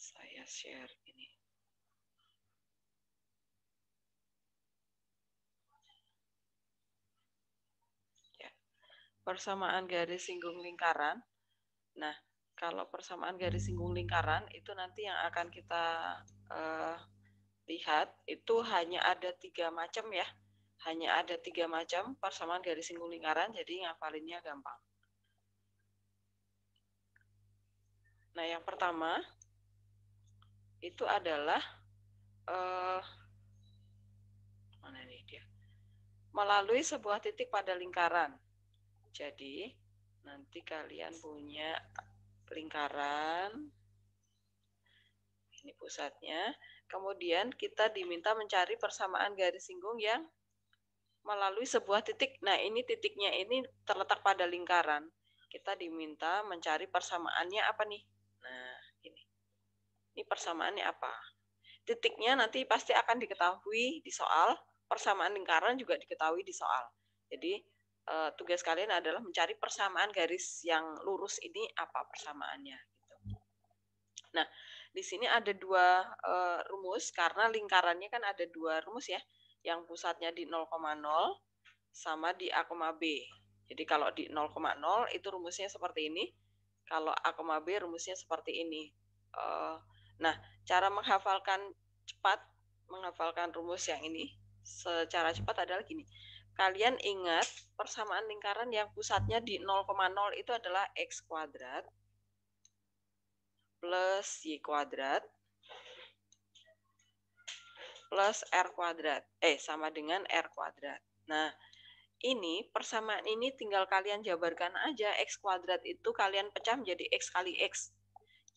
saya share ini. Ya. Persamaan garis singgung lingkaran. Nah, kalau persamaan garis singgung lingkaran itu nanti yang akan kita uh, lihat itu hanya ada tiga macam ya. Hanya ada tiga macam persamaan garis singgung lingkaran, jadi ngafalinnya gampang. Nah, yang pertama itu adalah uh, mana ini dia melalui sebuah titik pada lingkaran. Jadi nanti kalian punya lingkaran ini pusatnya. Kemudian kita diminta mencari persamaan garis singgung yang melalui sebuah titik. Nah, ini titiknya ini terletak pada lingkaran. Kita diminta mencari persamaannya apa nih? Ini persamaannya apa? Titiknya nanti pasti akan diketahui di soal, persamaan lingkaran juga diketahui di soal. Jadi eh, tugas kalian adalah mencari persamaan garis yang lurus ini apa persamaannya. Gitu. Nah, di sini ada dua eh, rumus karena lingkarannya kan ada dua rumus ya, yang pusatnya di 0,0 sama di A, B. Jadi kalau di 0,0 itu rumusnya seperti ini. Kalau A, B rumusnya seperti ini. Eh, Nah, cara menghafalkan cepat, menghafalkan rumus yang ini secara cepat adalah gini. Kalian ingat persamaan lingkaran yang pusatnya di 0,0 itu adalah X kuadrat plus Y kuadrat plus R kuadrat. Eh, sama dengan R kuadrat. Nah, ini persamaan ini tinggal kalian jabarkan aja X kuadrat itu kalian pecah menjadi X kali X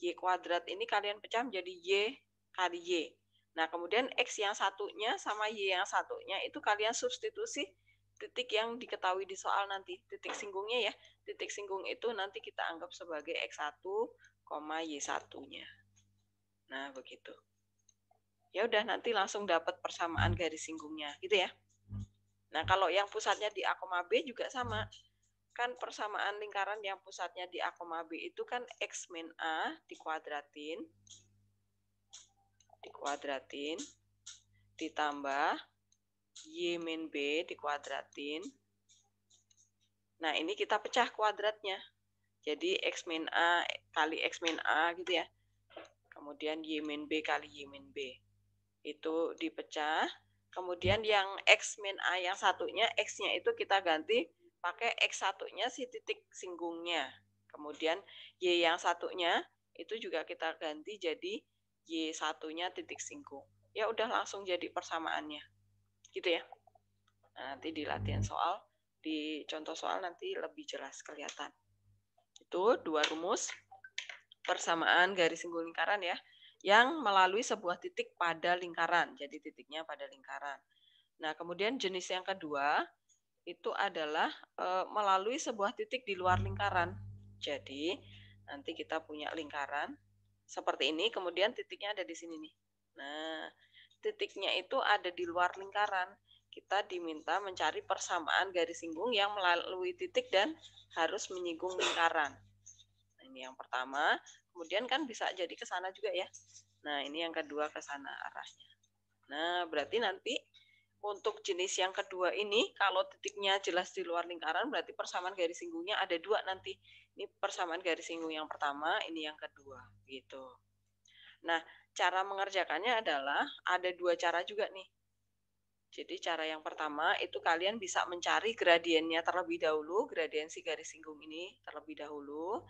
Y kuadrat ini kalian pecah menjadi Y kali Y. Nah, kemudian X yang satunya sama Y yang satunya itu kalian substitusi titik yang diketahui di soal nanti. Titik singgungnya ya. Titik singgung itu nanti kita anggap sebagai X1, 1 Nah, begitu. Ya udah nanti langsung dapat persamaan garis singgungnya, gitu ya. Nah, kalau yang pusatnya di A, B juga sama kan persamaan lingkaran yang pusatnya di A, B itu kan X min A dikuadratin, dikuadratin, ditambah Y min B dikuadratin. Nah, ini kita pecah kuadratnya. Jadi X min A kali X min A gitu ya. Kemudian Y min B kali Y min B. Itu dipecah. Kemudian yang X min A yang satunya, X-nya itu kita ganti pakai X satunya si titik singgungnya. Kemudian Y yang satunya itu juga kita ganti jadi Y satunya titik singgung. Ya udah langsung jadi persamaannya. Gitu ya. Nah, nanti di latihan soal, di contoh soal nanti lebih jelas kelihatan. Itu dua rumus persamaan garis singgung lingkaran ya yang melalui sebuah titik pada lingkaran. Jadi titiknya pada lingkaran. Nah, kemudian jenis yang kedua itu adalah e, melalui sebuah titik di luar lingkaran. Jadi nanti kita punya lingkaran seperti ini, kemudian titiknya ada di sini nih. Nah, titiknya itu ada di luar lingkaran. Kita diminta mencari persamaan garis singgung yang melalui titik dan harus menyinggung lingkaran. Nah, ini yang pertama. Kemudian kan bisa jadi ke sana juga ya. Nah, ini yang kedua ke sana arahnya. Nah, berarti nanti untuk jenis yang kedua ini, kalau titiknya jelas di luar lingkaran, berarti persamaan garis singgungnya ada dua nanti. Ini persamaan garis singgung yang pertama, ini yang kedua, gitu. Nah, cara mengerjakannya adalah ada dua cara juga nih. Jadi cara yang pertama itu kalian bisa mencari gradiennya terlebih dahulu, gradien si garis singgung ini terlebih dahulu.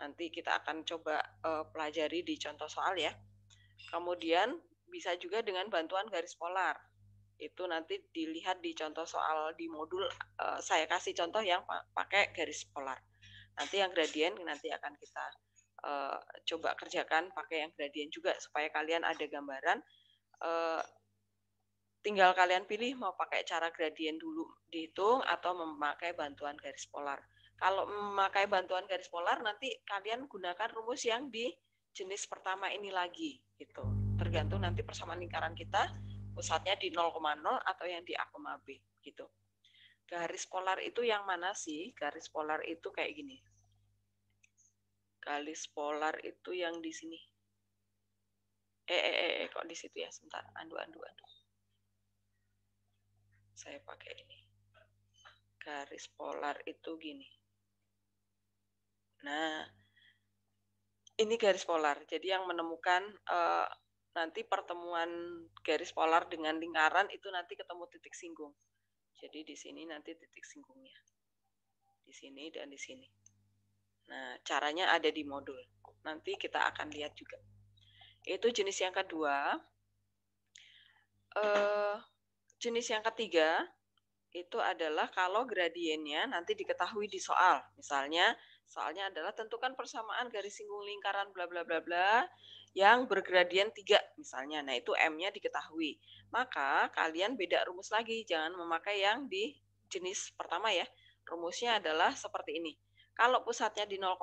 Nanti kita akan coba uh, pelajari di contoh soal ya. Kemudian bisa juga dengan bantuan garis polar itu nanti dilihat di contoh soal di modul eh, saya kasih contoh yang pakai garis polar. Nanti yang gradien nanti akan kita eh, coba kerjakan pakai yang gradien juga supaya kalian ada gambaran eh, tinggal kalian pilih mau pakai cara gradien dulu dihitung atau memakai bantuan garis polar. Kalau memakai bantuan garis polar nanti kalian gunakan rumus yang di jenis pertama ini lagi gitu. Tergantung nanti persamaan lingkaran kita pusatnya di 0,0 atau yang di A, B gitu. Garis polar itu yang mana sih? Garis polar itu kayak gini. Garis polar itu yang di sini. Eh, eh, eh, eh, kok di situ ya? Sebentar, andu, andu, andu. Saya pakai ini. Garis polar itu gini. Nah, ini garis polar. Jadi yang menemukan uh, nanti pertemuan garis polar dengan lingkaran itu nanti ketemu titik singgung. Jadi di sini nanti titik singgungnya. Di sini dan di sini. Nah, caranya ada di modul. Nanti kita akan lihat juga. Itu jenis yang kedua. Eh, jenis yang ketiga itu adalah kalau gradiennya nanti diketahui di soal. Misalnya, soalnya adalah tentukan persamaan garis singgung lingkaran bla bla bla bla yang bergradien 3 misalnya. Nah, itu M-nya diketahui. Maka kalian beda rumus lagi, jangan memakai yang di jenis pertama ya. Rumusnya adalah seperti ini. Kalau pusatnya di 0,0,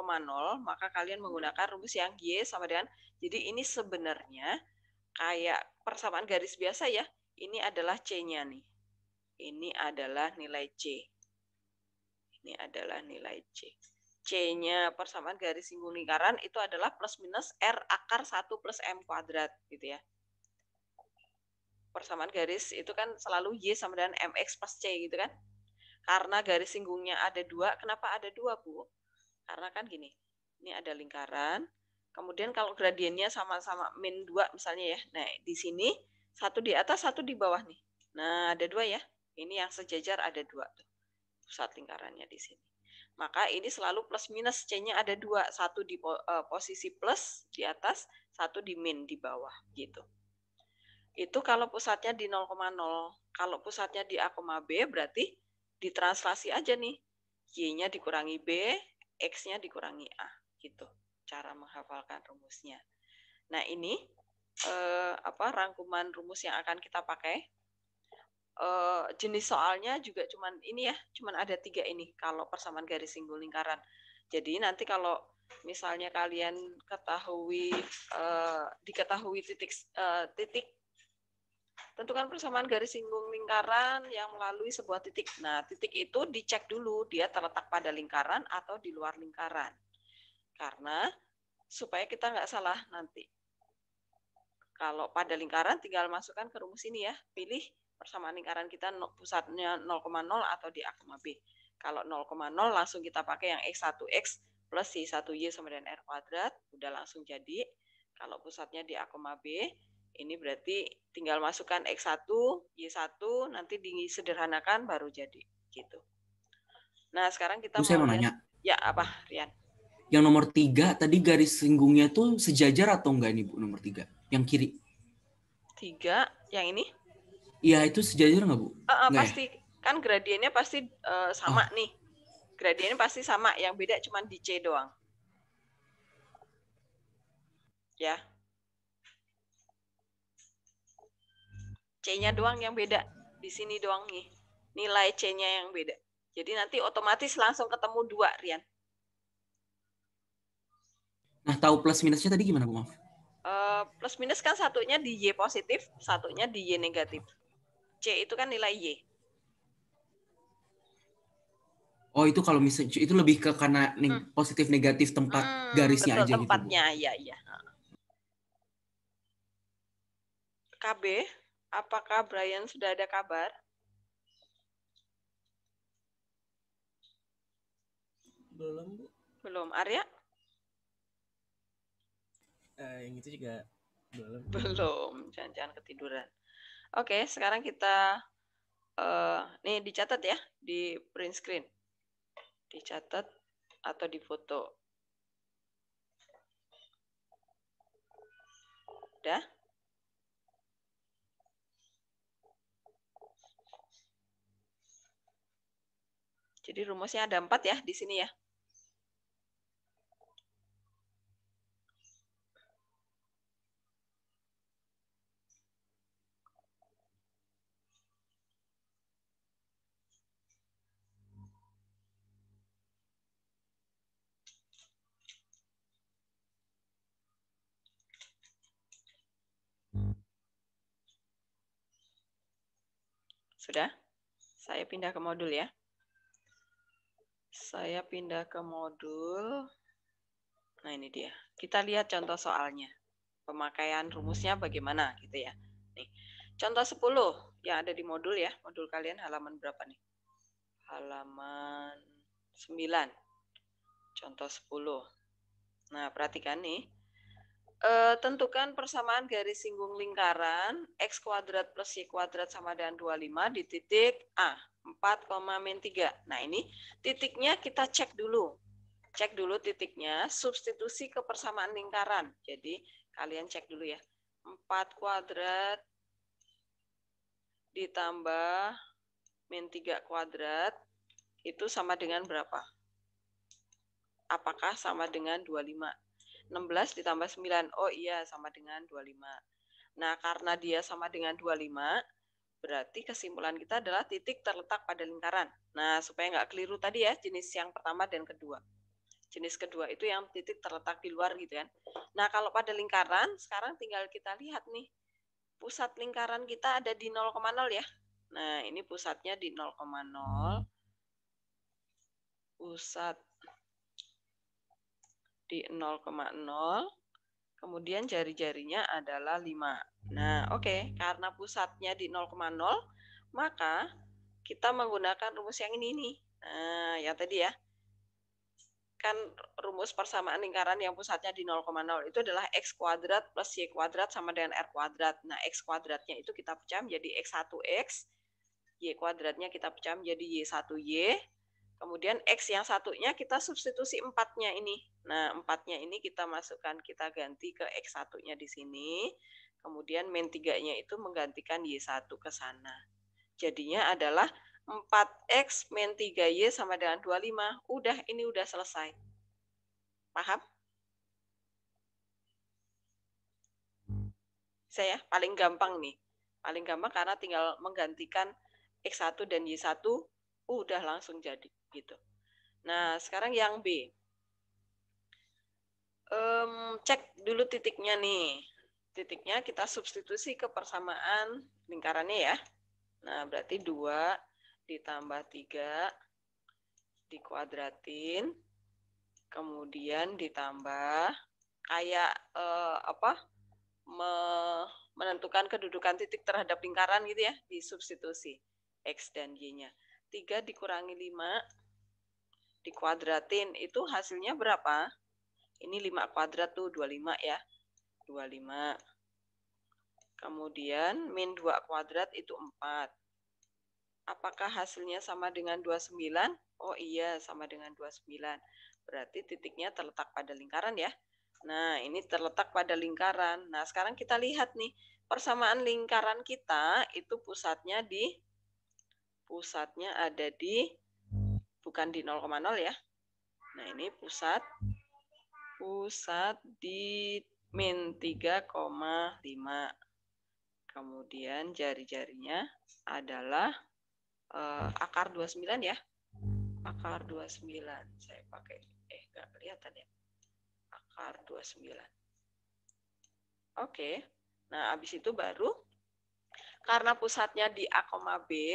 maka kalian menggunakan rumus yang Y sama dengan, jadi ini sebenarnya kayak persamaan garis biasa ya. Ini adalah C-nya nih. Ini adalah nilai C. Ini adalah nilai C. C-nya persamaan garis singgung lingkaran itu adalah plus minus R akar 1 plus M kuadrat gitu ya. Persamaan garis itu kan selalu Y sama dengan MX plus C gitu kan. Karena garis singgungnya ada dua, kenapa ada dua Bu? Karena kan gini, ini ada lingkaran, kemudian kalau gradiennya sama-sama min 2 misalnya ya, nah di sini satu di atas, satu di bawah nih. Nah ada dua ya, ini yang sejajar ada dua tuh pusat lingkarannya di sini maka ini selalu plus minus C-nya ada dua, satu di e, posisi plus di atas, satu di min di bawah gitu. Itu kalau pusatnya di 0,0. Kalau pusatnya di A, B berarti ditranslasi aja nih. Y-nya dikurangi B, X-nya dikurangi A gitu. Cara menghafalkan rumusnya. Nah, ini eh, apa rangkuman rumus yang akan kita pakai uh, jenis soalnya juga cuman ini ya, cuman ada tiga ini kalau persamaan garis singgul lingkaran. Jadi nanti kalau misalnya kalian ketahui uh, diketahui titik uh, titik tentukan persamaan garis singgung lingkaran yang melalui sebuah titik. Nah, titik itu dicek dulu dia terletak pada lingkaran atau di luar lingkaran. Karena supaya kita nggak salah nanti. Kalau pada lingkaran tinggal masukkan ke rumus ini ya, pilih persamaan lingkaran kita pusatnya 0,0 atau di A, B. Kalau 0,0 langsung kita pakai yang X1X plus C1Y sama dengan R kuadrat, udah langsung jadi. Kalau pusatnya di A, B, ini berarti tinggal masukkan X1, Y1, nanti sederhanakan baru jadi. gitu. Nah, sekarang kita Saya mau nanya. Ya, apa, Rian? Yang nomor tiga tadi garis singgungnya tuh sejajar atau enggak ini Bu nomor tiga? Yang kiri? Tiga, yang ini? Iya itu sejajar nggak bu? Uh, uh, nggak ya? pasti ya? kan gradiennya pasti uh, sama oh. nih. Gradiennya pasti sama, yang beda cuma di C doang. Ya. C-nya doang yang beda. Di sini doang nih. Nilai C-nya yang beda. Jadi nanti otomatis langsung ketemu dua, Rian. Nah, tahu plus minusnya tadi gimana, Bu? Maaf. Uh, plus minus kan satunya di Y positif, satunya di Y negatif. C itu kan nilai Y. Oh itu kalau misalnya itu lebih ke karena hmm. positif negatif tempat hmm, garisnya betul, aja gitu, tempatnya, gitu. Tempatnya ya ya. KB, apakah Brian sudah ada kabar? Belum bu. Belum Arya? Uh, yang itu juga belum. Belum, jangan-jangan ketiduran. Oke, sekarang kita uh, nih dicatat ya di print screen. Dicatat atau di foto. Udah? Jadi rumusnya ada empat ya di sini ya. Sudah? Saya pindah ke modul ya. Saya pindah ke modul. Nah, ini dia. Kita lihat contoh soalnya. Pemakaian rumusnya bagaimana gitu ya. Nih. Contoh 10 yang ada di modul ya. Modul kalian halaman berapa nih? Halaman 9. Contoh 10. Nah, perhatikan nih uh, tentukan persamaan garis singgung lingkaran x kuadrat plus y kuadrat sama dengan 25 di titik A, 4, min 3. Nah ini titiknya kita cek dulu. Cek dulu titiknya, substitusi ke persamaan lingkaran. Jadi kalian cek dulu ya. 4 kuadrat ditambah min 3 kuadrat itu sama dengan berapa? Apakah sama dengan 25? 16 ditambah 9. Oh iya, sama dengan 25. Nah, karena dia sama dengan 25, berarti kesimpulan kita adalah titik terletak pada lingkaran. Nah, supaya nggak keliru tadi ya, jenis yang pertama dan kedua. Jenis kedua itu yang titik terletak di luar gitu kan. Nah, kalau pada lingkaran, sekarang tinggal kita lihat nih. Pusat lingkaran kita ada di 0,0 ya. Nah, ini pusatnya di 0,0. Pusat di 0,0 kemudian jari-jarinya adalah 5. Nah, oke, okay. karena pusatnya di 0,0, maka kita menggunakan rumus yang ini nih. Nah, yang tadi ya. Kan rumus persamaan lingkaran yang pusatnya di 0,0 itu adalah x kuadrat plus y kuadrat sama dengan r kuadrat. Nah, x kuadratnya itu kita pecah menjadi x1x, y kuadratnya kita pecah menjadi y1y, Kemudian X yang satunya kita substitusi empatnya ini. Nah, empatnya ini kita masukkan, kita ganti ke X satunya di sini. Kemudian min 3-nya itu menggantikan Y1 ke sana. Jadinya adalah 4X min 3Y sama dengan 25. Udah, ini udah selesai. Paham? Saya paling gampang nih. Paling gampang karena tinggal menggantikan X1 dan Y1, udah langsung jadi gitu. Nah, sekarang yang B. Um, cek dulu titiknya nih. Titiknya kita substitusi ke persamaan lingkarannya ya. Nah, berarti 2 ditambah 3 dikuadratin, kemudian ditambah kayak uh, apa me, menentukan kedudukan titik terhadap lingkaran gitu ya, disubstitusi X dan Y-nya. 3 dikurangi 5 dikuadratin itu hasilnya berapa? Ini 5 kuadrat tuh 25 ya. 25. Kemudian min 2 kuadrat itu 4. Apakah hasilnya sama dengan 29? Oh iya, sama dengan 29. Berarti titiknya terletak pada lingkaran ya. Nah, ini terletak pada lingkaran. Nah, sekarang kita lihat nih, persamaan lingkaran kita itu pusatnya di pusatnya ada di bukan di 0,0 ya. Nah, ini pusat pusat di min 3,5. Kemudian jari-jarinya adalah eh, akar 29 ya. Akar 29. Saya pakai eh nggak kelihatan ya. Akar 29. Oke. Nah, abis itu baru karena pusatnya di A, B,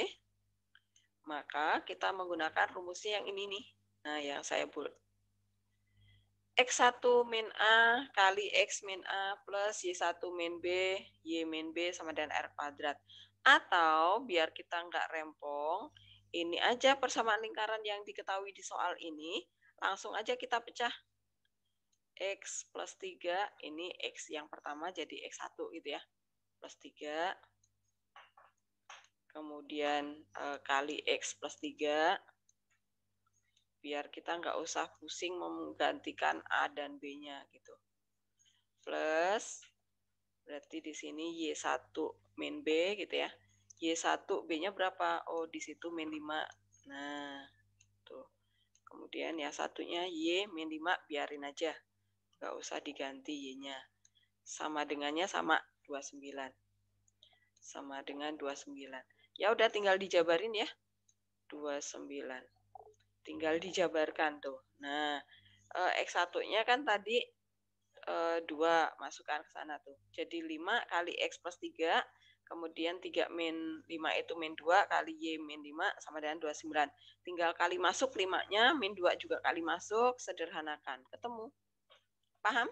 maka kita menggunakan rumusnya yang ini nih. Nah, yang saya buat. X1 min A kali X min A plus Y1 min B, Y min B sama dengan R kuadrat. Atau biar kita nggak rempong, ini aja persamaan lingkaran yang diketahui di soal ini, langsung aja kita pecah. X plus 3, ini X yang pertama jadi X1 gitu ya. Plus 3, kemudian e, kali X plus 3, biar kita nggak usah pusing menggantikan A dan B-nya gitu. Plus, berarti di sini Y1 min B gitu ya. Y1 B-nya berapa? Oh, di situ min 5. Nah, tuh. Kemudian ya satunya Y min 5 biarin aja. Nggak usah diganti Y-nya. Sama dengannya sama 29 sama dengan 29. Ya udah tinggal dijabarin ya. 29. Tinggal dijabarkan tuh. Nah, eh, X1-nya kan tadi 2 eh, masukkan ke sana tuh. Jadi 5 kali X plus 3, kemudian 3 min 5 itu min 2 kali Y min 5 sama dengan 29. Tinggal kali masuk 5-nya, min 2 juga kali masuk, sederhanakan. Ketemu. Paham?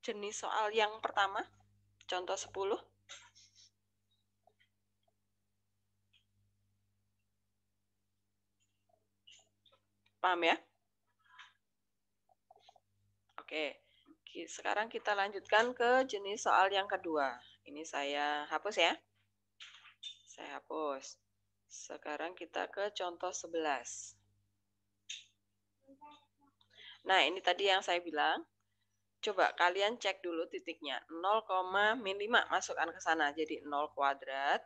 Jenis soal yang pertama, contoh 10. Paham ya? Oke. Sekarang kita lanjutkan ke jenis soal yang kedua. Ini saya hapus ya. Saya hapus. Sekarang kita ke contoh 11. Nah, ini tadi yang saya bilang. Coba kalian cek dulu titiknya. 0, min 5 masukkan ke sana. Jadi 0 kuadrat,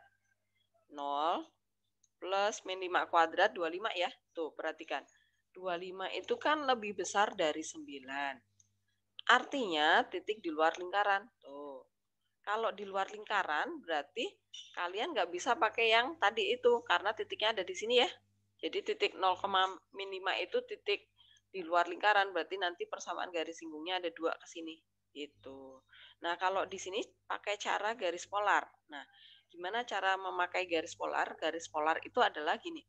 0 plus min 5 kuadrat, 25 ya. Tuh, perhatikan. 25 itu kan lebih besar dari 9. Artinya titik di luar lingkaran. Tuh. Kalau di luar lingkaran berarti kalian nggak bisa pakai yang tadi itu karena titiknya ada di sini ya. Jadi titik 0, minima itu titik di luar lingkaran berarti nanti persamaan garis singgungnya ada dua ke sini itu. Nah kalau di sini pakai cara garis polar. Nah gimana cara memakai garis polar? Garis polar itu adalah gini.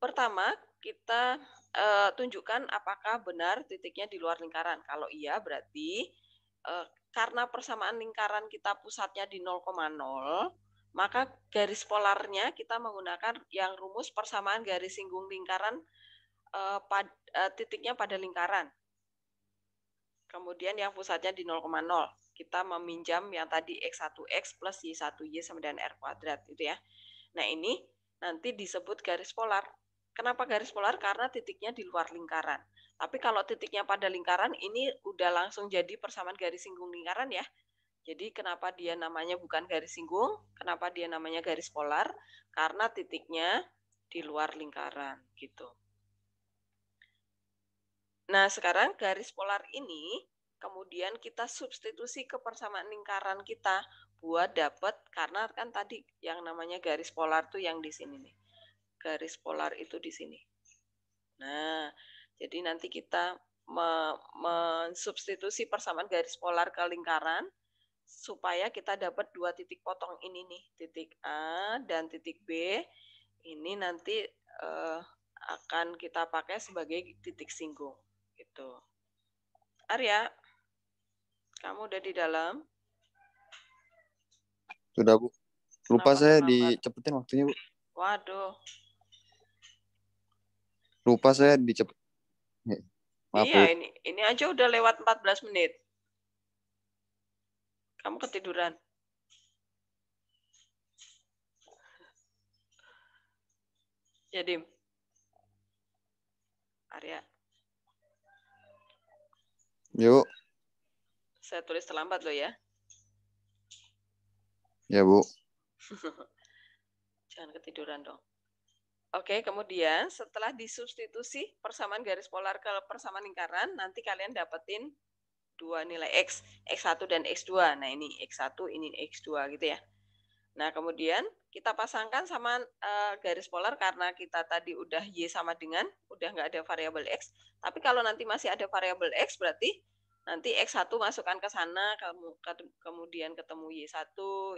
Pertama kita e, tunjukkan apakah benar titiknya di luar lingkaran. Kalau iya berarti e, karena persamaan lingkaran kita pusatnya di 0,0, maka garis polarnya kita menggunakan yang rumus persamaan garis singgung lingkaran pada eh, pad, e, titiknya pada lingkaran. Kemudian yang pusatnya di 0,0, kita meminjam yang tadi X1X plus Y1Y sama dengan R kuadrat. Itu ya. Nah ini nanti disebut garis polar Kenapa garis polar? Karena titiknya di luar lingkaran. Tapi kalau titiknya pada lingkaran, ini udah langsung jadi persamaan garis singgung lingkaran ya. Jadi kenapa dia namanya bukan garis singgung? Kenapa dia namanya garis polar? Karena titiknya di luar lingkaran gitu. Nah, sekarang garis polar ini kemudian kita substitusi ke persamaan lingkaran kita buat dapat karena kan tadi yang namanya garis polar tuh yang di sini nih garis polar itu di sini. Nah, jadi nanti kita mensubstitusi persamaan garis polar ke lingkaran supaya kita dapat dua titik potong ini nih, titik A dan titik B. Ini nanti eh, akan kita pakai sebagai titik singgung gitu. Arya, kamu udah di dalam? Sudah, Bu. Lupa kenapa, saya kenapa? dicepetin waktunya, Bu. Waduh. Lupa saya dicepet. Maaf, iya, ya. ini ini aja udah lewat 14 menit. Kamu ketiduran. Ya, Dim. Arya. Yuk. Saya tulis terlambat lo ya. Ya, Bu. Jangan ketiduran dong. Oke, kemudian setelah disubstitusi persamaan garis polar ke persamaan lingkaran, nanti kalian dapetin dua nilai X, X1 dan X2. Nah, ini X1, ini X2 gitu ya. Nah, kemudian kita pasangkan sama uh, garis polar karena kita tadi udah Y sama dengan, udah nggak ada variabel X. Tapi kalau nanti masih ada variabel X, berarti nanti X1 masukkan ke sana, kemudian ketemu Y1,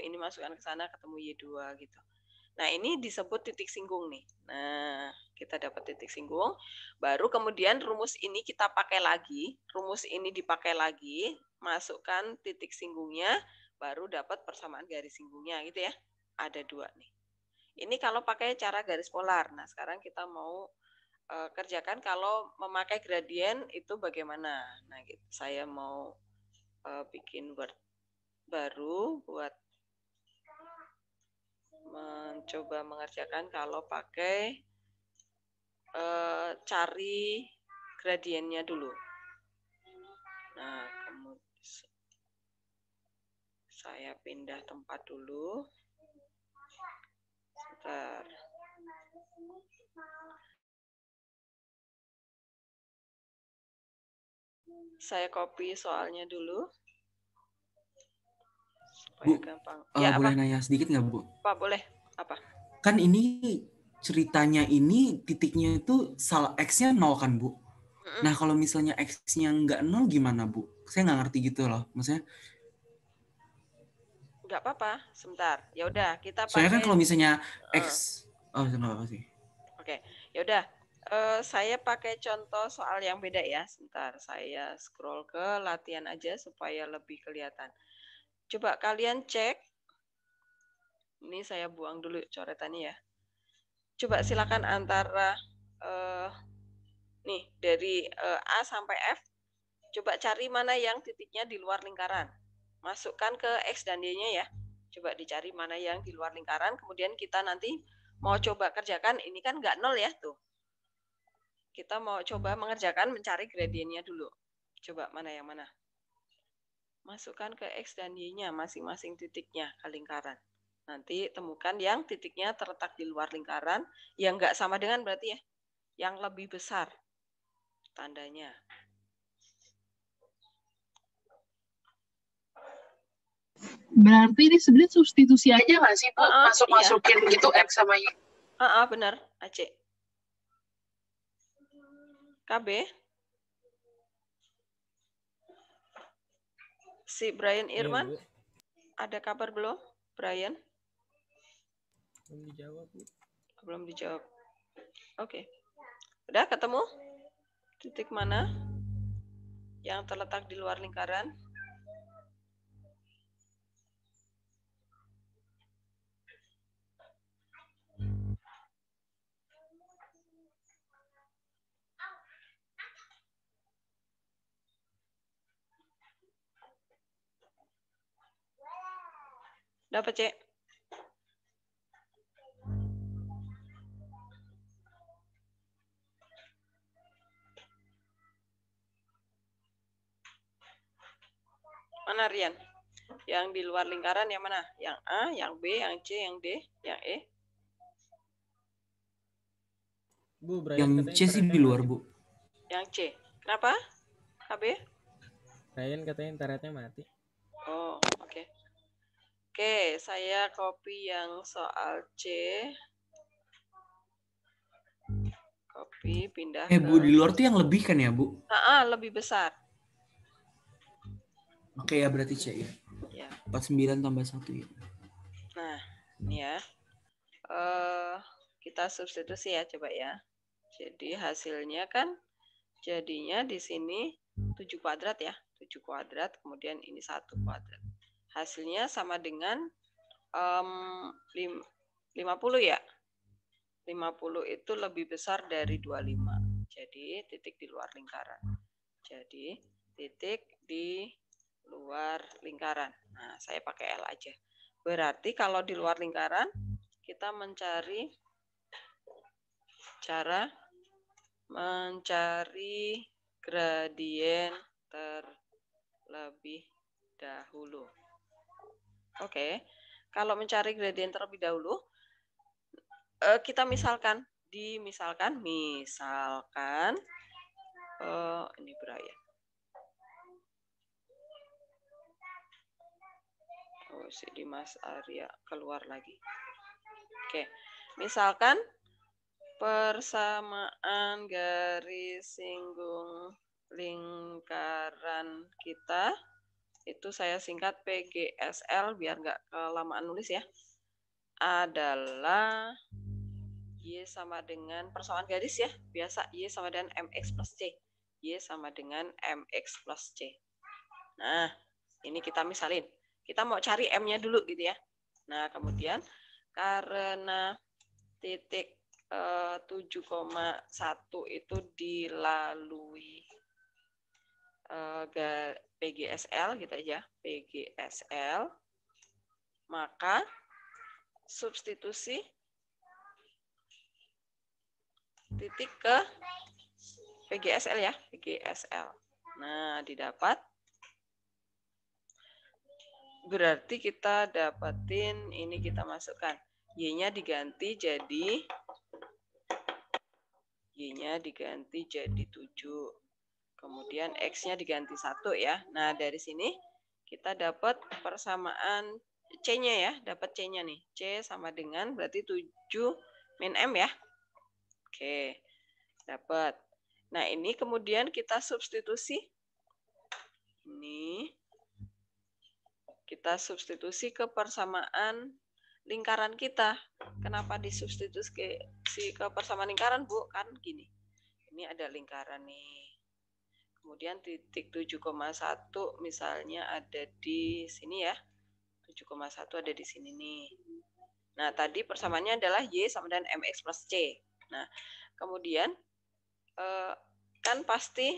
ini masukkan ke sana, ketemu Y2 gitu. Nah, ini disebut titik singgung nih. Nah, kita dapat titik singgung. Baru kemudian rumus ini kita pakai lagi. Rumus ini dipakai lagi. Masukkan titik singgungnya, baru dapat persamaan garis singgungnya gitu ya. Ada dua nih. Ini kalau pakai cara garis polar. Nah, sekarang kita mau e, kerjakan kalau memakai gradien itu bagaimana. Nah, gitu. saya mau e, bikin Word baru buat mencoba mengerjakan kalau pakai e, cari gradiennya dulu. Nah, kemudian saya pindah tempat dulu. Sebentar. Saya copy soalnya dulu. Bu, gampang. Uh, boleh naya nanya sedikit nggak Bu? Pak, boleh? Apa? Kan ini ceritanya ini titiknya itu salah x-nya nol kan Bu? Mm-hmm. Nah kalau misalnya x-nya nggak nol gimana Bu? Saya nggak ngerti gitu loh, maksudnya. Nggak apa-apa, sebentar. Ya udah kita. Pakai... Soalnya kan kalau misalnya eh, x, uh. oh apa sih? Oke, okay. ya udah. Uh, saya pakai contoh soal yang beda ya. Sebentar, saya scroll ke latihan aja supaya lebih kelihatan. Coba kalian cek. Ini saya buang dulu coretannya ya. Coba silakan antara uh, nih dari uh, A sampai F. Coba cari mana yang titiknya di luar lingkaran. Masukkan ke X dan Y-nya ya. Coba dicari mana yang di luar lingkaran. Kemudian kita nanti mau coba kerjakan. Ini kan nggak nol ya tuh kita mau coba mengerjakan mencari gradiennya dulu. Coba mana yang mana? masukkan ke X dan Y-nya masing-masing titiknya ke lingkaran. Nanti temukan yang titiknya terletak di luar lingkaran, yang nggak sama dengan berarti ya, yang lebih besar tandanya. Berarti ini sebenarnya substitusi aja nggak sih, Bu? Uh -uh, Masuk-masukin iya. gitu X sama Y. Ah, uh -uh, benar, Aceh. KB? Si Brian Irman, ya, ada kabar belum, Brian? Belum dijawab, Bu. Belum dijawab. Oke. Okay. Udah ketemu? Titik mana yang terletak di luar lingkaran? Dapat, Cek. Mana Rian? Yang di luar lingkaran yang mana? Yang A, yang B, yang C, yang D, yang E? Bu, Brian yang C sih di luar, Bu. Yang C. Kenapa? HB? Brian katanya internetnya mati. Oh, oke. Okay. Oke, saya copy yang soal C. Copy, pindah. Eh, Bu, di luar tuh yang lebih kan ya, Bu? Ah, lebih besar. Oke ya, berarti C ya. ya. 49 tambah 1 ya. Nah, ini ya. Uh, kita substitusi ya, coba ya. Jadi hasilnya kan jadinya di sini 7 kuadrat ya. 7 kuadrat, kemudian ini satu kuadrat hasilnya sama dengan um, 50 ya. 50 itu lebih besar dari 25. Jadi titik di luar lingkaran. Jadi titik di luar lingkaran. Nah, saya pakai L aja. Berarti kalau di luar lingkaran kita mencari cara mencari gradien terlebih dahulu. Oke. Okay. Kalau mencari gradien terlebih dahulu, eh, kita misalkan di misalkan misalkan uh, ini beraya. Oh, si Dimas Arya keluar lagi. Oke. Misalkan persamaan garis singgung lingkaran kita itu saya singkat PGSL biar nggak kelamaan nulis ya adalah Y sama dengan persamaan garis ya biasa Y sama dengan MX plus C Y sama dengan MX plus C nah ini kita misalin kita mau cari M-nya dulu gitu ya nah kemudian karena titik eh, 7,1 itu dilalui Eh, PGSL gitu aja, PGSL, maka substitusi titik ke PGSL ya, PGSL. Nah, didapat berarti kita dapatin ini kita masukkan y-nya diganti jadi y-nya diganti jadi 7 Kemudian X-nya diganti satu ya. Nah, dari sini kita dapat persamaan C-nya ya. Dapat C-nya nih. C sama dengan berarti 7 min M ya. Oke, dapat. Nah, ini kemudian kita substitusi. Ini kita substitusi ke persamaan lingkaran kita. Kenapa disubstitusi ke, si ke persamaan lingkaran, Bu? Kan gini. Ini ada lingkaran nih. Kemudian titik 7,1 misalnya ada di sini ya. 7,1 ada di sini nih. Nah, tadi persamaannya adalah Y sama dengan MX plus C. Nah, kemudian eh, kan pasti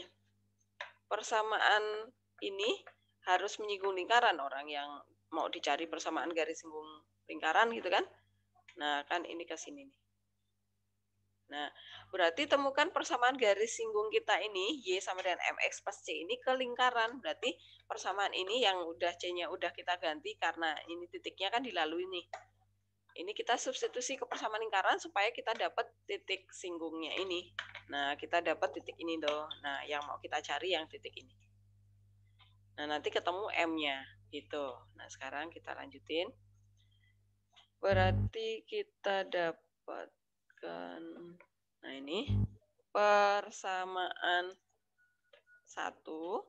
persamaan ini harus menyinggung lingkaran orang yang mau dicari persamaan garis singgung lingkaran gitu kan. Nah, kan ini ke sini nih. Nah, berarti temukan persamaan garis singgung kita ini y sama dengan mx plus c ini ke lingkaran. Berarti persamaan ini yang udah c-nya udah kita ganti karena ini titiknya kan dilalui nih. Ini kita substitusi ke persamaan lingkaran supaya kita dapat titik singgungnya ini. Nah, kita dapat titik ini dong. Nah, yang mau kita cari yang titik ini. Nah, nanti ketemu m-nya gitu. Nah, sekarang kita lanjutin. Berarti kita dapat ke Nah, ini persamaan satu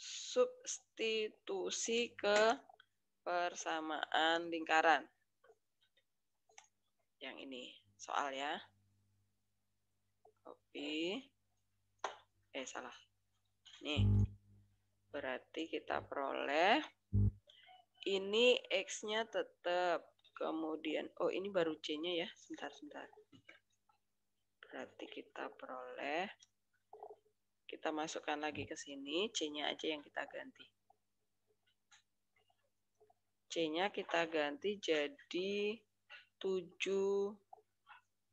substitusi ke persamaan lingkaran. Yang ini soal ya. Copy. Eh, salah. Nih. Berarti kita peroleh ini X-nya tetap. Kemudian, oh ini baru C-nya ya. Sebentar, sebentar. Berarti kita peroleh, kita masukkan lagi ke sini, C-nya aja yang kita ganti. C-nya kita ganti jadi 7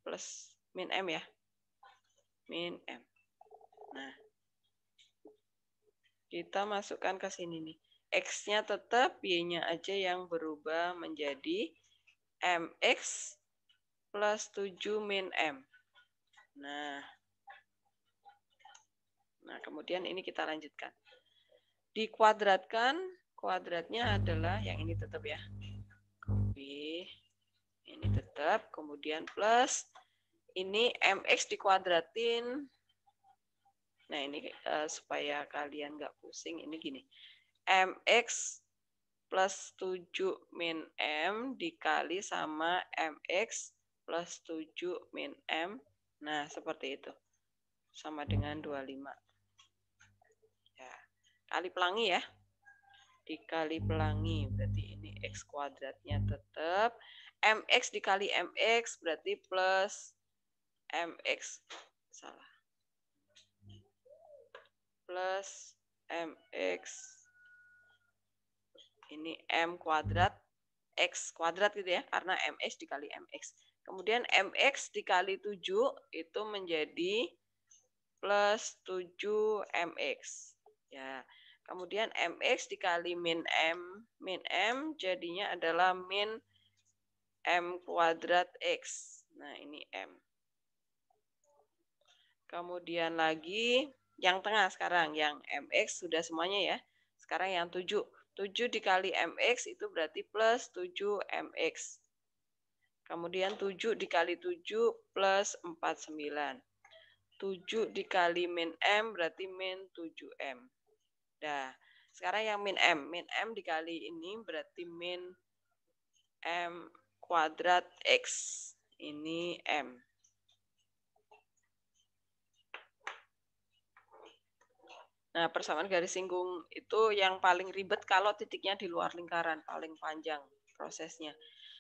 plus min M ya. Min M. Nah, kita masukkan ke sini nih. X-nya tetap, Y-nya aja yang berubah menjadi MX plus 7 min M. Nah, nah kemudian ini kita lanjutkan. Dikuadratkan, kuadratnya adalah yang ini tetap ya. B, ini tetap, kemudian plus ini mx dikuadratin. Nah ini uh, supaya kalian nggak pusing, ini gini. mx plus 7 min m dikali sama mx plus 7 min m Nah, seperti itu. Sama dengan 25. Hmm. Ya. Kali pelangi ya. Dikali pelangi. Berarti ini X kuadratnya tetap. MX dikali MX berarti plus MX. Salah. Plus MX. Ini M kuadrat X kuadrat gitu ya. Karena MX dikali MX Kemudian MX dikali 7 itu menjadi plus 7 MX. Ya. Kemudian MX dikali min M. Min M jadinya adalah min M kuadrat X. Nah, ini M. Kemudian lagi yang tengah sekarang, yang MX sudah semuanya ya. Sekarang yang 7. 7 dikali MX itu berarti plus 7 MX. Kemudian 7 dikali 7 plus 49. 7 dikali min M berarti min 7M. Nah, sekarang yang min M. Min M dikali ini berarti min M kuadrat X. Ini M. Nah, persamaan garis singgung itu yang paling ribet kalau titiknya di luar lingkaran, paling panjang prosesnya.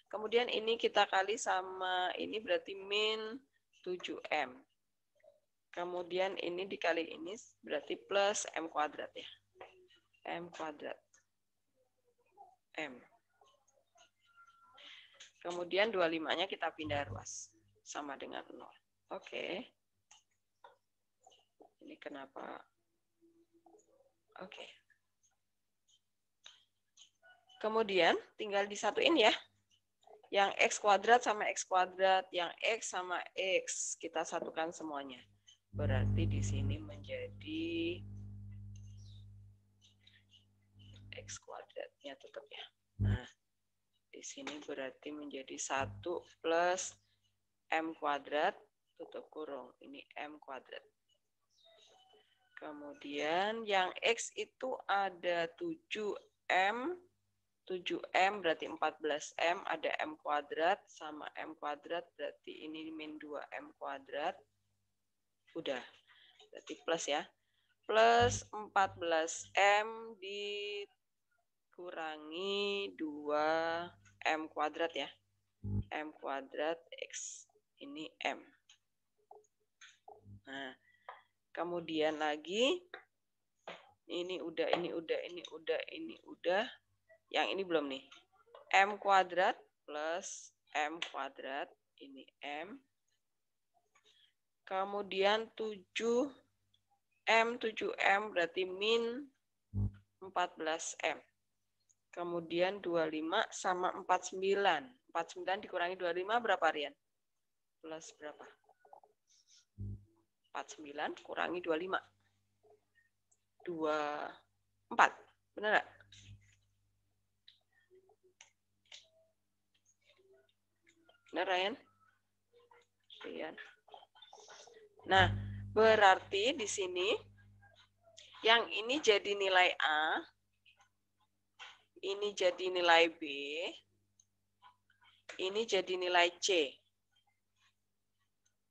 Kemudian ini kita kali sama ini berarti min 7M. Kemudian ini dikali ini berarti plus M kuadrat ya. M kuadrat. M. Kemudian 25-nya kita pindah ruas. Sama dengan 0. Oke. Okay. Ini kenapa? Oke. Okay. Kemudian tinggal disatuin ya yang X kuadrat sama X kuadrat, yang X sama X, kita satukan semuanya. Berarti di sini menjadi X kuadratnya tetap ya. Hmm. Nah, di sini berarti menjadi 1 plus M kuadrat, tutup kurung. Ini M kuadrat. Kemudian yang X itu ada 7M 7M berarti 14M, ada M kuadrat, sama M kuadrat berarti ini min 2M kuadrat. Udah, berarti plus ya. Plus 14M dikurangi 2M kuadrat ya. M kuadrat X, ini M. Nah, kemudian lagi, ini udah, ini udah, ini udah, ini udah, yang ini belum nih. M kuadrat plus M kuadrat. Ini M. Kemudian 7. M 7M berarti min 14M. Kemudian 25 sama 49. 49 dikurangi 25 berapa, Rian? Plus berapa? 49 kurangi 25. 24. Benar nggak? Nah, Ryan? Ryan. Nah, berarti di sini yang ini jadi nilai A, ini jadi nilai B, ini jadi nilai C.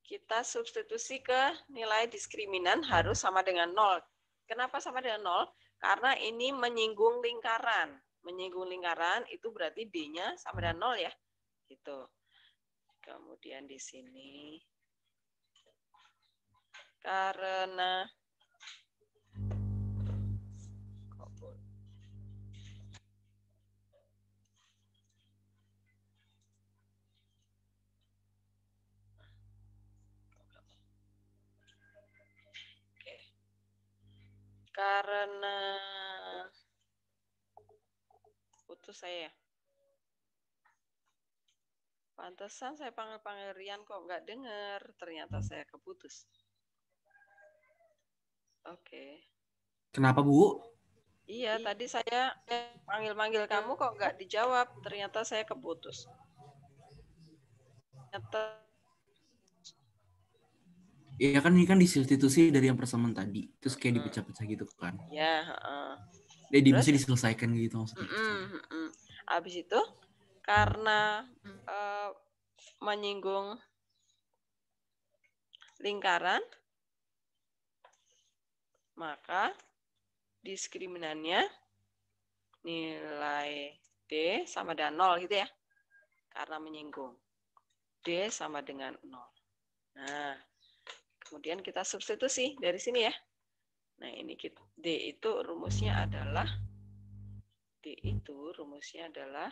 Kita substitusi ke nilai diskriminan harus sama dengan nol. Kenapa sama dengan nol? Karena ini menyinggung lingkaran. Menyinggung lingkaran itu berarti D-nya sama dengan nol ya. Gitu. Kemudian di sini karena karena putus saya ya? Pantesan saya panggil-panggil Rian kok nggak dengar. Ternyata saya keputus. Oke. Okay. Kenapa, Bu? Iya, tadi saya panggil-panggil kamu kok nggak dijawab. Ternyata saya keputus. Ternyata Iya kan ini kan disubstitusi dari yang persamaan tadi, terus kayak hmm. dipecah-pecah gitu kan? Iya. Uh, Jadi bisa diselesaikan gitu maksudnya. Mm, mm, mm. Abis itu karena uh, menyinggung lingkaran, maka diskriminannya nilai D sama dengan 0 gitu ya. Karena menyinggung. D sama dengan 0. Nah, kemudian kita substitusi dari sini ya. Nah, ini kita, D itu rumusnya adalah D itu rumusnya adalah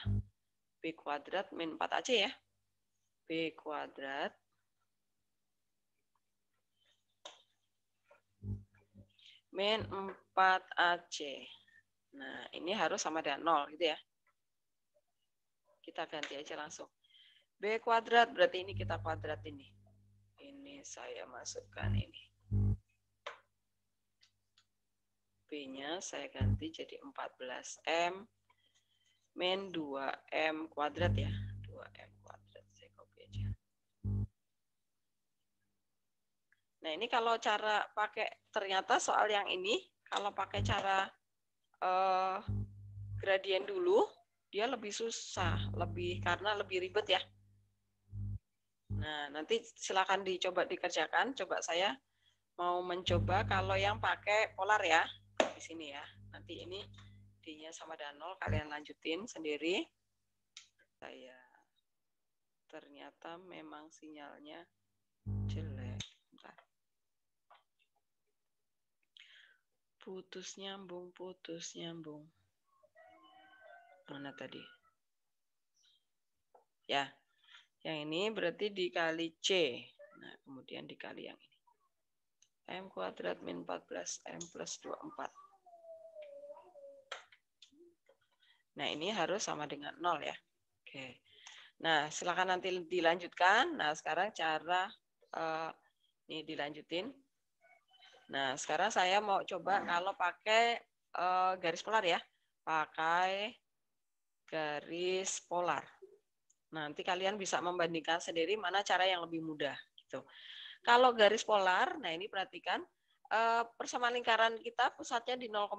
B kuadrat min 4 aja ya. B kuadrat min 4AC. Nah, ini harus sama dengan 0 gitu ya. Kita ganti aja langsung. B kuadrat, berarti ini kita kuadrat ini. Ini saya masukkan ini. B-nya saya ganti jadi 14M min 2m kuadrat ya. 2m kuadrat. Saya copy aja. Nah, ini kalau cara pakai ternyata soal yang ini kalau pakai cara eh, gradien dulu dia lebih susah, lebih karena lebih ribet ya. Nah, nanti silakan dicoba dikerjakan. Coba saya mau mencoba kalau yang pakai polar ya di sini ya. Nanti ini d sama dengan kalian lanjutin sendiri. Saya ternyata memang sinyalnya jelek. Bentar. Putus nyambung, putus nyambung. Mana tadi? Ya, yang ini berarti dikali C. Nah, kemudian dikali yang ini. M kuadrat min 14, M plus 24. Nah, ini harus sama dengan 0 ya. Oke. Nah, silakan nanti dilanjutkan. Nah, sekarang cara uh, eh, ini dilanjutin. Nah, sekarang saya mau coba kalau pakai uh, garis polar ya. Pakai garis polar. Nanti kalian bisa membandingkan sendiri mana cara yang lebih mudah gitu. Kalau garis polar, nah ini perhatikan eh, persamaan lingkaran kita pusatnya di nol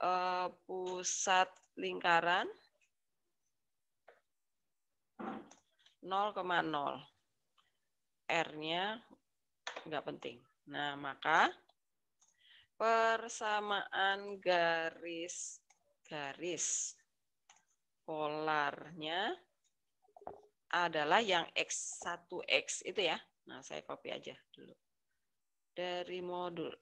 Eh, pusat lingkaran 0,0. R-nya nggak penting. Nah, maka persamaan garis-garis polarnya adalah yang X1X itu ya. Nah, saya copy aja dulu. Dari modul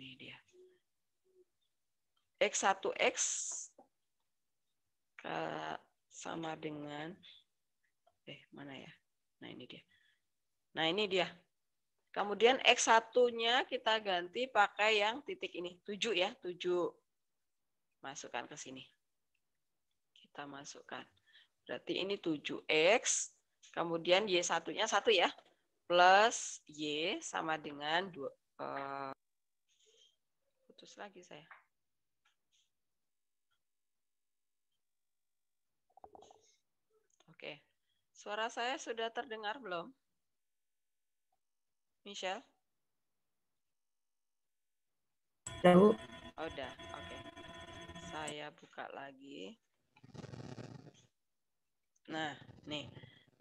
Ini dia. X1X sama dengan, eh mana ya? Nah ini dia. Nah ini dia. Kemudian X1-nya kita ganti pakai yang titik ini. 7 ya, 7. Masukkan ke sini. Kita masukkan. Berarti ini 7X, kemudian Y1-nya 1 ya. Plus Y sama dengan 2 putus lagi saya. Oke. Suara saya sudah terdengar belum? Michelle? Tahu. Ya, oh, udah. Oke. Saya buka lagi. Nah, nih.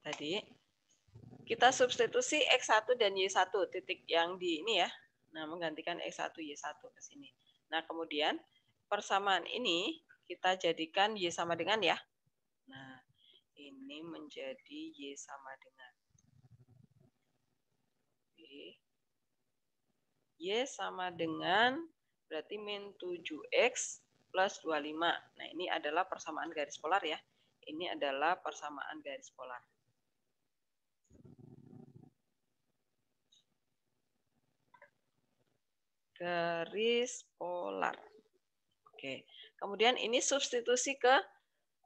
Tadi kita substitusi X1 dan Y1 titik yang di ini ya, Nah, menggantikan X1Y1 ke sini. Nah, kemudian persamaan ini kita jadikan Y sama dengan ya. Nah, ini menjadi Y sama dengan. Y sama dengan berarti min 7X plus 25. Nah, ini adalah persamaan garis polar ya. Ini adalah persamaan garis polar. garis polar. Oke. Kemudian ini substitusi ke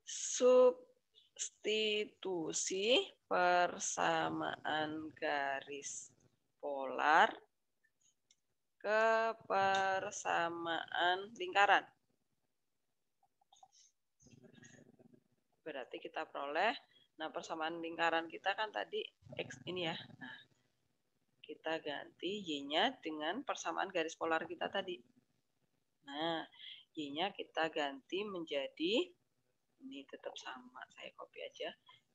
substitusi persamaan garis polar ke persamaan lingkaran. Berarti kita peroleh, nah persamaan lingkaran kita kan tadi X ini ya. Nah, kita ganti Y-nya dengan persamaan garis polar kita tadi. Nah, Y-nya kita ganti menjadi, ini tetap sama, saya copy aja.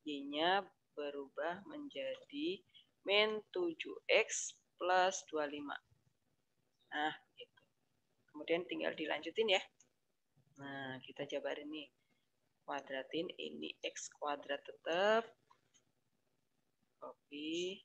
Y-nya berubah menjadi min 7X plus 25. Nah, gitu. Kemudian tinggal dilanjutin ya. Nah, kita jabarin nih. Kuadratin ini X kuadrat tetap. Copy.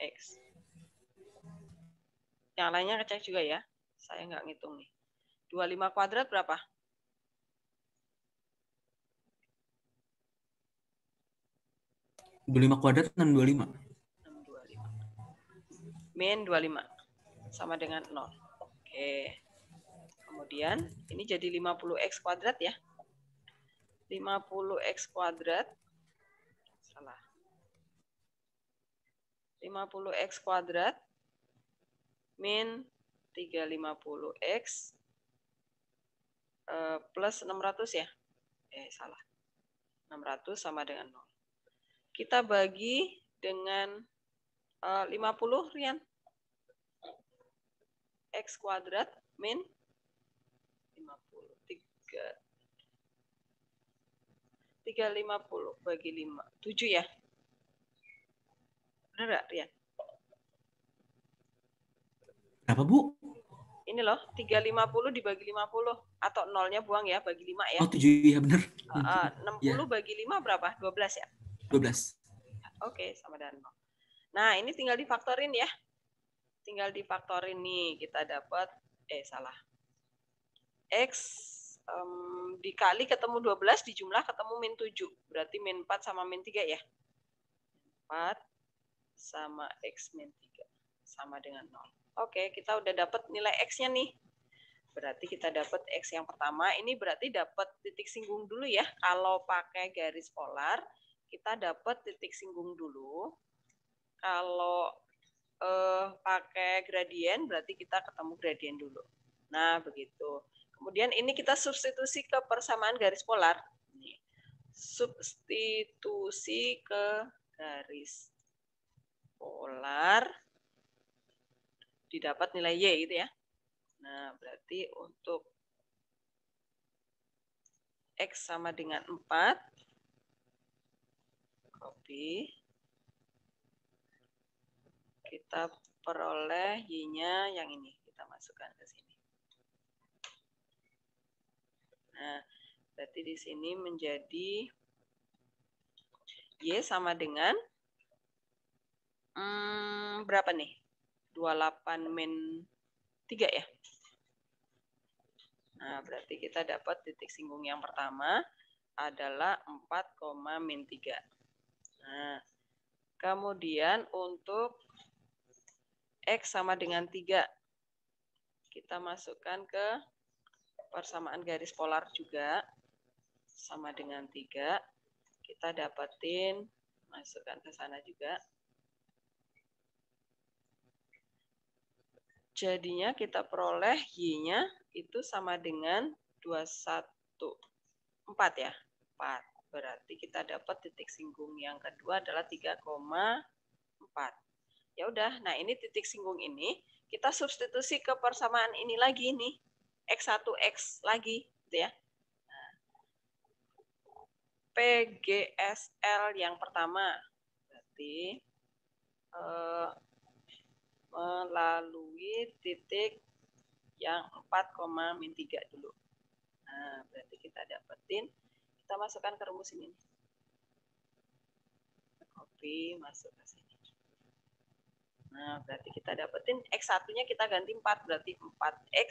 X. Yang lainnya ngecek juga ya. Saya nggak ngitung nih. 25 kuadrat berapa? lima kuadrat 625. 625. Min 25. sama dengan 0. Oke. Kemudian ini jadi 50x kuadrat ya. 50x kuadrat. Salah. 50x kuadrat min 350x eh, plus 600 ya? Eh, salah. 600 sama dengan 0. Kita bagi dengan 50, eh, Rian. X kuadrat min 50. 350 bagi 5. 7 ya? Benar gak, Rian? Berapa, Bu? Ini loh, 350 dibagi 50. Atau nolnya buang ya, bagi 5 ya. Oh, 7 iya, iya. ya, benar. Uh, 60 ya. bagi 5 berapa? 12 ya? 12. Oke, okay, sama dengan 0. Nah, ini tinggal difaktorin ya. Tinggal difaktorin nih, kita dapat, eh salah. X um, dikali ketemu 12, dijumlah ketemu min 7. Berarti min 4 sama min 3 ya. 4 sama X min 3 sama dengan 0. Oke, kita udah dapat nilai X-nya nih. Berarti kita dapat X yang pertama. Ini berarti dapat titik singgung dulu ya. Kalau pakai garis polar, kita dapat titik singgung dulu. Kalau eh, pakai gradien, berarti kita ketemu gradien dulu. Nah, begitu. Kemudian ini kita substitusi ke persamaan garis polar. Substitusi ke garis polar didapat nilai Y gitu ya. Nah, berarti untuk X sama dengan 4. Copy. Kita peroleh Y-nya yang ini. Kita masukkan ke sini. Nah, berarti di sini menjadi Y sama dengan hmm, berapa nih? 28 min 3 ya. Nah, berarti kita dapat titik singgung yang pertama adalah 4, min 3. Nah, kemudian untuk X sama dengan 3, kita masukkan ke persamaan garis polar juga sama dengan 3. Kita dapetin, masukkan ke sana juga Jadinya kita peroleh Y-nya itu sama dengan 21. 4 ya? 4. Berarti kita dapat titik singgung yang kedua adalah 3,4. Ya udah, nah ini titik singgung ini kita substitusi ke persamaan ini lagi nih. X1X lagi gitu ya. Nah, PGSL yang pertama. Berarti eh, melalui titik yang 4,3 dulu. Nah, berarti kita dapetin, kita masukkan ke rumus ini. Copy, masuk ke sini. Nah, berarti kita dapetin X1-nya kita ganti 4, berarti 4X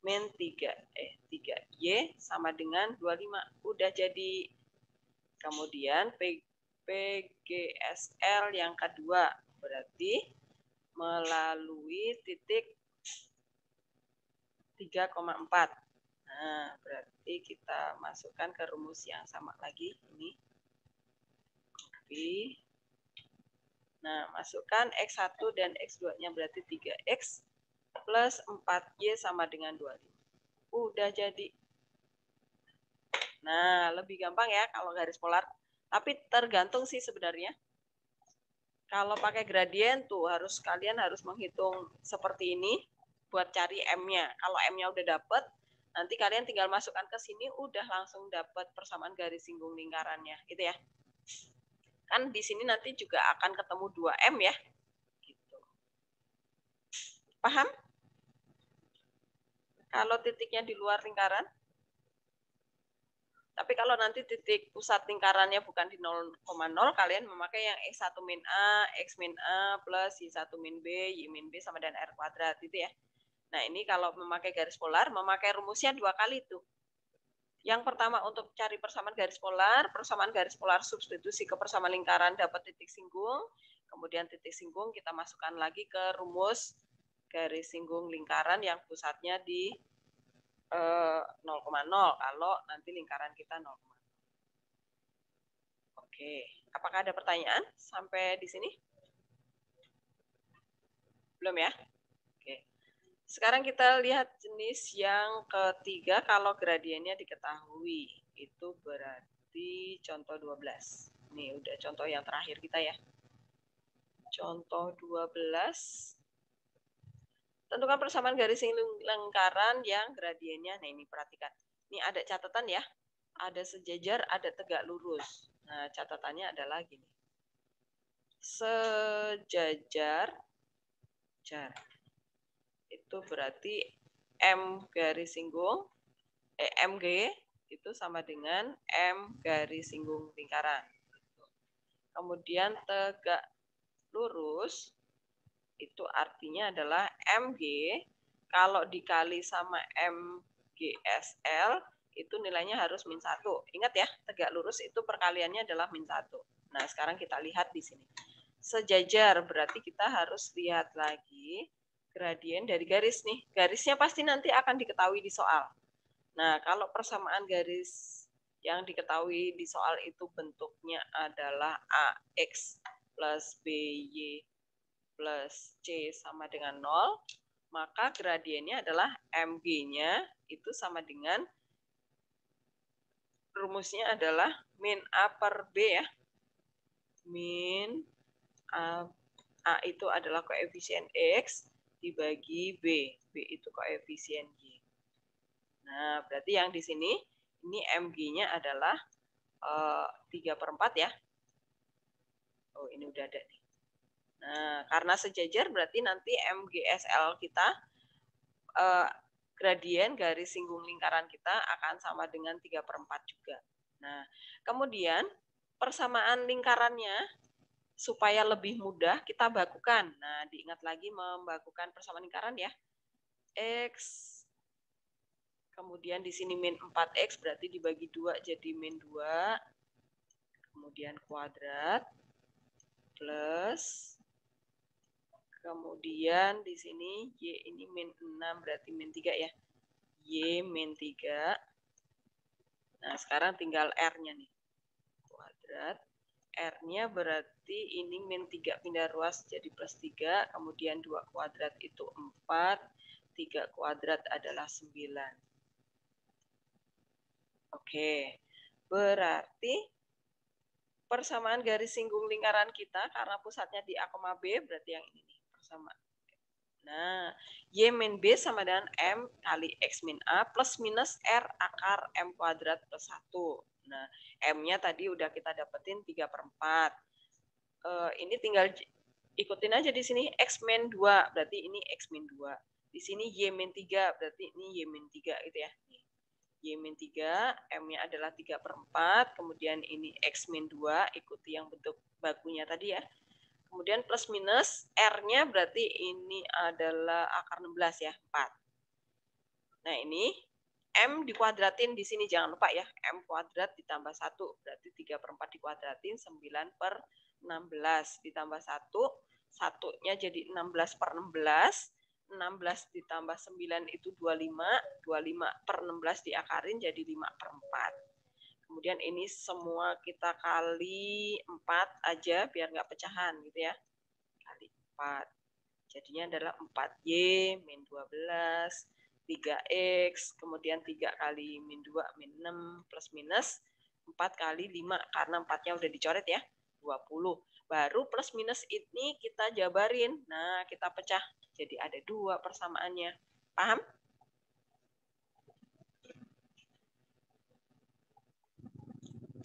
min 3, eh 3Y sama dengan 25. Udah jadi. Kemudian P, PGSL yang kedua, berarti melalui titik 3,4. Nah, berarti kita masukkan ke rumus yang sama lagi ini. Copy. Nah, masukkan X1 dan X2-nya berarti 3X plus 4Y sama dengan 25. Udah jadi. Nah, lebih gampang ya kalau garis polar. Tapi tergantung sih sebenarnya. Kalau pakai gradien tuh harus kalian harus menghitung seperti ini buat cari M-nya. Kalau M-nya udah dapet, nanti kalian tinggal masukkan ke sini, udah langsung dapat persamaan garis singgung lingkarannya, gitu ya. Kan di sini nanti juga akan ketemu 2M ya. Gitu. Paham? Kalau titiknya di luar lingkaran, tapi kalau nanti titik pusat lingkarannya bukan di 0,0, kalian memakai yang X1 min A, X min A, plus Y1 min B, Y min B, sama dengan R kuadrat gitu ya. Nah, ini kalau memakai garis polar, memakai rumusnya dua kali itu. Yang pertama untuk cari persamaan garis polar, persamaan garis polar substitusi ke persamaan lingkaran dapat titik singgung. Kemudian titik singgung kita masukkan lagi ke rumus garis singgung lingkaran yang pusatnya di kalau nanti lingkaran kita 0,0. Oke, apakah ada pertanyaan sampai di sini? Belum ya? Oke. Sekarang kita lihat jenis yang ketiga kalau gradiennya diketahui. Itu berarti contoh 12. Nih, udah contoh yang terakhir kita ya. Contoh 12 tentukan persamaan garis lingkaran yang gradiennya. Nah, ini perhatikan. Ini ada catatan ya. Ada sejajar, ada tegak lurus. Nah, catatannya adalah gini. Sejajar jar. Itu berarti M garis singgung eh, MG itu sama dengan M garis singgung lingkaran. Kemudian tegak lurus itu artinya adalah MG kalau dikali sama MGSL itu nilainya harus min 1. Ingat ya, tegak lurus itu perkaliannya adalah min 1. Nah, sekarang kita lihat di sini. Sejajar berarti kita harus lihat lagi gradien dari garis nih. Garisnya pasti nanti akan diketahui di soal. Nah, kalau persamaan garis yang diketahui di soal itu bentuknya adalah AX plus BY plus C sama dengan 0, maka gradiennya adalah MG-nya itu sama dengan rumusnya adalah min A per B ya. Min A, A itu adalah koefisien X dibagi B. B itu koefisien Y. Nah, berarti yang di sini, ini MG-nya adalah uh, eh, 3 per 4 ya. Oh, ini udah ada Nah, karena sejajar berarti nanti MGSL kita eh, gradien garis singgung lingkaran kita akan sama dengan 3 per 4 juga. Nah, kemudian persamaan lingkarannya supaya lebih mudah kita bakukan. Nah, diingat lagi membakukan persamaan lingkaran ya. X kemudian di sini min 4x berarti dibagi 2 jadi min 2 kemudian kuadrat plus Kemudian di sini Y ini min 6 berarti min 3 ya. Y min 3. Nah, sekarang tinggal R-nya nih. Kuadrat. R-nya berarti ini min 3 pindah ruas jadi plus 3. Kemudian 2 kuadrat itu 4. 3 kuadrat adalah 9. Oke. Berarti persamaan garis singgung lingkaran kita karena pusatnya di A, B berarti yang ini sama. Nah, Y min B sama dengan M kali X min A plus minus R akar M kuadrat plus 1. Nah, M-nya tadi udah kita dapetin 3 per 4. Uh, eh, ini tinggal ikutin aja di sini X min 2, berarti ini X min 2. Di sini Y min 3, berarti ini Y min 3 gitu ya. Y min 3, M-nya adalah 3 per 4, kemudian ini X min 2, ikuti yang bentuk bakunya tadi ya. Kemudian plus minus R-nya berarti ini adalah akar 16 ya, 4. Nah ini M dikuadratin di sini, jangan lupa ya. M kuadrat ditambah 1, berarti 3 per 4 dikuadratin, 9 per 16 ditambah 1, satunya jadi 16 per 16, 16 ditambah 9 itu 25, 25 per 16 diakarin jadi 5 per 4. Kemudian ini semua kita kali 4 aja biar nggak pecahan gitu ya. Kali 4. Jadinya adalah 4Y min 12, 3X, kemudian 3 kali min 2, min 6, plus minus 4 kali 5. Karena 4-nya udah dicoret ya, 20. Baru plus minus ini kita jabarin. Nah, kita pecah. Jadi ada dua persamaannya. Paham?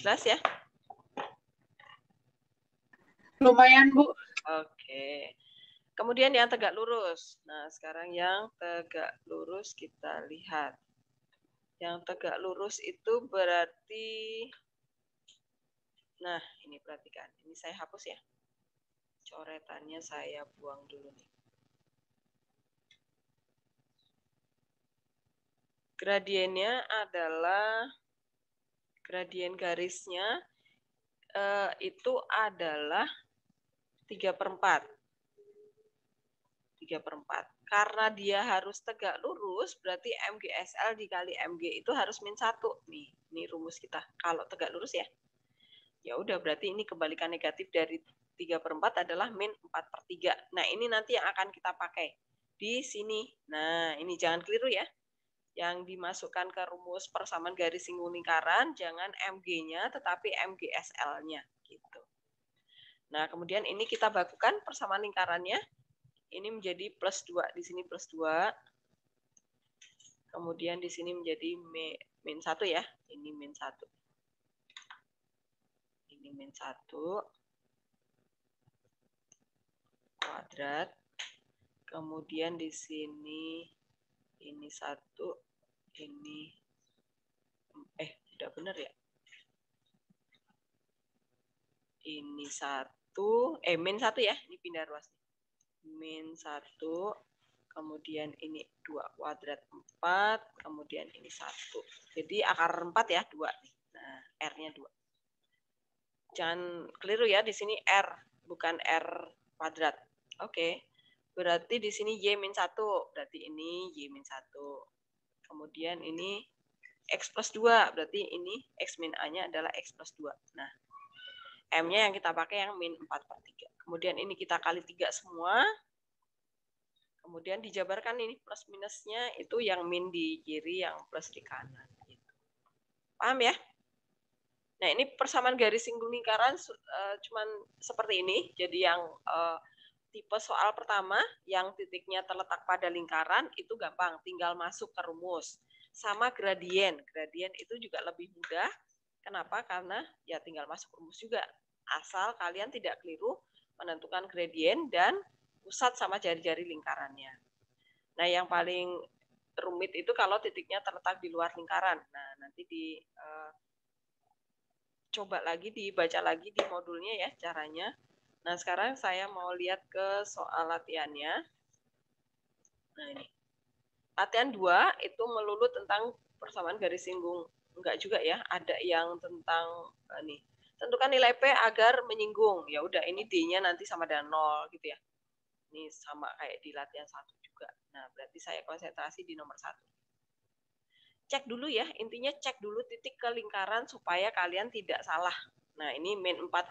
Jelas ya? Lumayan, Bu. Oke. Kemudian yang tegak lurus. Nah, sekarang yang tegak lurus kita lihat. Yang tegak lurus itu berarti Nah, ini perhatikan. Ini saya hapus ya. Coretannya saya buang dulu nih. Gradiennya adalah gradien garisnya uh, itu adalah 3 per 4. 3 per 4. Karena dia harus tegak lurus, berarti MGSL dikali MG itu harus min 1. Nih, ini rumus kita. Kalau tegak lurus ya. Ya udah, berarti ini kebalikan negatif dari 3 per 4 adalah min 4 per 3. Nah, ini nanti yang akan kita pakai di sini. Nah, ini jangan keliru ya yang dimasukkan ke rumus persamaan garis singgung lingkaran jangan MG-nya tetapi MGSL-nya gitu. Nah, kemudian ini kita bakukan persamaan lingkarannya. Ini menjadi plus 2, di sini plus 2. Kemudian di sini menjadi min 1 ya. Ini min 1. Ini min 1. Kuadrat. Kemudian di sini ini satu ini eh udah bener ya ini satu eh min satu ya ini pindah ruas min satu kemudian ini dua kuadrat empat kemudian ini satu jadi akar empat ya dua nah r-nya dua jangan keliru ya di sini r bukan r kuadrat oke okay. Berarti di sini Y min satu Berarti ini Y min satu Kemudian ini X plus 2. Berarti ini X min A-nya adalah X plus 2. Nah, M-nya yang kita pakai yang min empat per tiga Kemudian ini kita kali tiga semua. Kemudian dijabarkan ini plus minusnya itu yang min di kiri, yang plus di kanan. Gitu. Paham ya? Nah, ini persamaan garis singgung lingkaran uh, cuman seperti ini. Jadi yang uh, tipe soal pertama yang titiknya terletak pada lingkaran itu gampang, tinggal masuk ke rumus. Sama gradien, gradien itu juga lebih mudah. Kenapa? Karena ya tinggal masuk rumus juga. Asal kalian tidak keliru menentukan gradien dan pusat sama jari-jari lingkarannya. Nah, yang paling rumit itu kalau titiknya terletak di luar lingkaran. Nah, nanti di uh, coba lagi dibaca lagi di modulnya ya caranya Nah, sekarang saya mau lihat ke soal latihannya. Nah, ini. Latihan 2 itu melulu tentang persamaan garis singgung. Enggak juga ya, ada yang tentang ini. Eh, tentukan nilai P agar menyinggung. Ya udah, ini D-nya nanti sama dengan 0 gitu ya. Ini sama kayak di latihan 1 juga. Nah, berarti saya konsentrasi di nomor 1. Cek dulu ya, intinya cek dulu titik ke lingkaran supaya kalian tidak salah. Nah, ini min 4,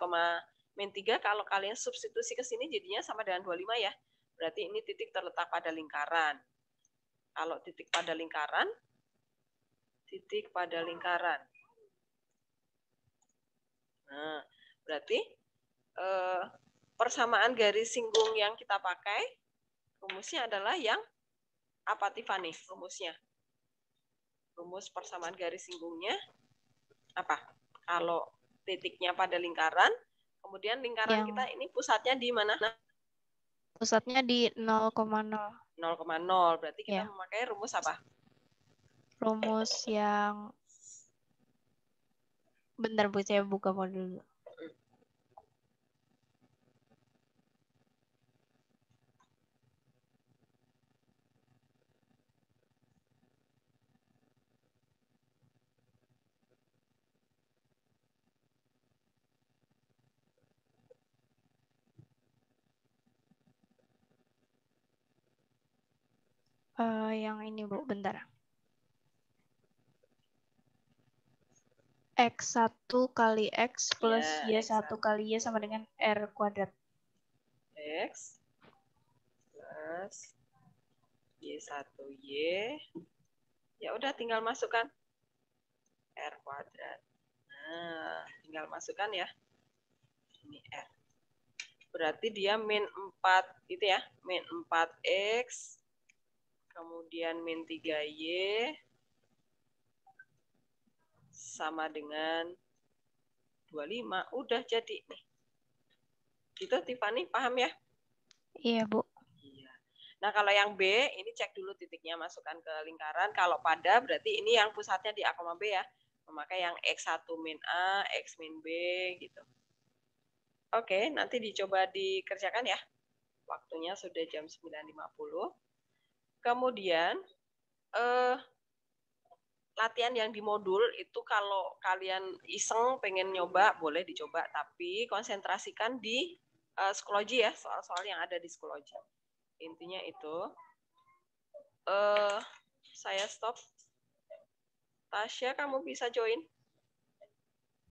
Min 3 kalau kalian substitusi ke sini jadinya sama dengan 25 ya. Berarti ini titik terletak pada lingkaran. Kalau titik pada lingkaran, titik pada lingkaran. Nah, berarti eh, persamaan garis singgung yang kita pakai, rumusnya adalah yang apa Tiffany rumusnya? Rumus persamaan garis singgungnya apa? Kalau titiknya pada lingkaran, Kemudian lingkaran yang... kita ini pusatnya di mana? Nah, pusatnya di 0,0. 0,0 berarti kita ya. memakai rumus apa? Rumus yang bentar Bu saya buka modul. dulu. Uh, yang ini Bu, bentar. X1 kali X plus Y1 iya, X1. kali Y sama dengan R kuadrat. X plus Y1Y. Ya udah tinggal masukkan R kuadrat. Nah, tinggal masukkan ya. Ini R. Berarti dia min 4 itu ya, min 4X kemudian min 3Y sama dengan 25. Udah jadi nih. Gitu Tiffany, paham ya? Iya, Bu. Iya. Nah, kalau yang B, ini cek dulu titiknya masukkan ke lingkaran. Kalau pada, berarti ini yang pusatnya di A, B ya. Memakai yang X1 min A, X min B, gitu. Oke, nanti dicoba dikerjakan ya. Waktunya sudah jam 9.50. Kemudian eh, latihan yang di modul itu kalau kalian iseng pengen nyoba boleh dicoba, tapi konsentrasikan di eh, psikologi ya soal-soal yang ada di psikologi. Intinya itu. Eh, saya stop. Tasya, kamu bisa join?